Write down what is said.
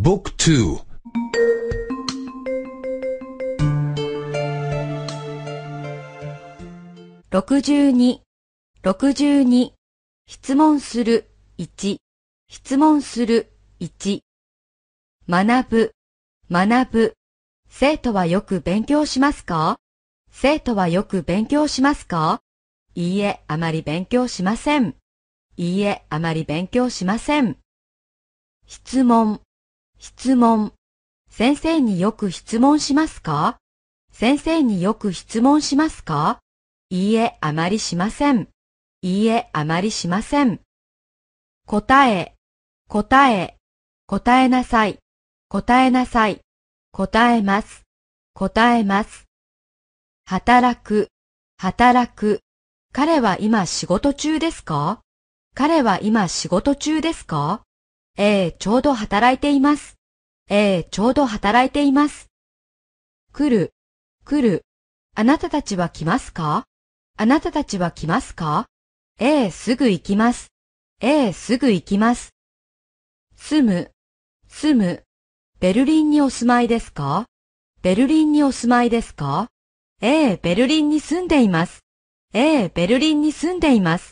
僕ุ๊กทู六十二、六十二、質問する、一、質問する、一、学ぶ、学ぶ、生徒はよく勉強しますか生徒はよく勉強しますかいいえ、あまり勉強しません。いいえ、あまり勉強しません。質問。質問。先生によく質問しますか先生によく質問しますかいいえ、あまりしません。いいえ、あまりしません。答え、答え、答えなさい、答えなさい、答えます、答えます。働く、働く。彼は今仕事中ですか彼は今仕事中ですかええちょうど働いています。ええちょうど働いています。来る、来る。あなたたちは来ますかあなたたちは来ますかええ、すぐ行きます。ええ、すぐ行きます。住む、住む。ベルリンにお住まいですかベルリンにお住まいですかええ、ベルリンに住んでいます。ええ、ベルリンに住んでいます。